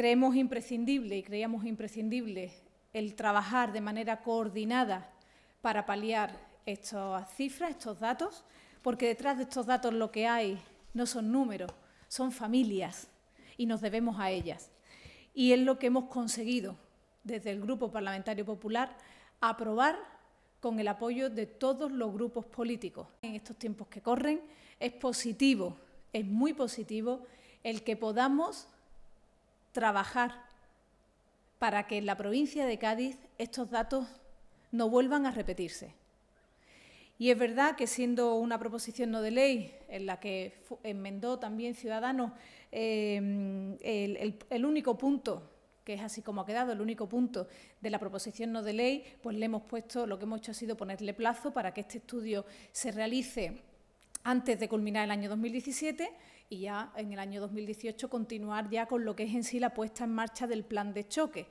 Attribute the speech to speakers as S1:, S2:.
S1: creemos imprescindible y creíamos imprescindible el trabajar de manera coordinada para paliar estas cifras, estos datos, porque detrás de estos datos lo que hay no son números, son familias y nos debemos a ellas. Y es lo que hemos conseguido desde el Grupo Parlamentario Popular aprobar con el apoyo de todos los grupos políticos. En estos tiempos que corren es positivo, es muy positivo el que podamos trabajar para que en la provincia de Cádiz estos datos no vuelvan a repetirse. Y es verdad que siendo una proposición no de ley en la que enmendó también Ciudadanos em, el, el, único punto, que es así como ha quedado, el único punto de la proposición no de ley, pues le hemos puesto, lo que hemos hecho ha sido ponerle plazo para que este estudio se realice antes de culminar el año 2017 y ya en el año 2018 continuar ya con lo que es en sí la puesta en marcha del plan de choque,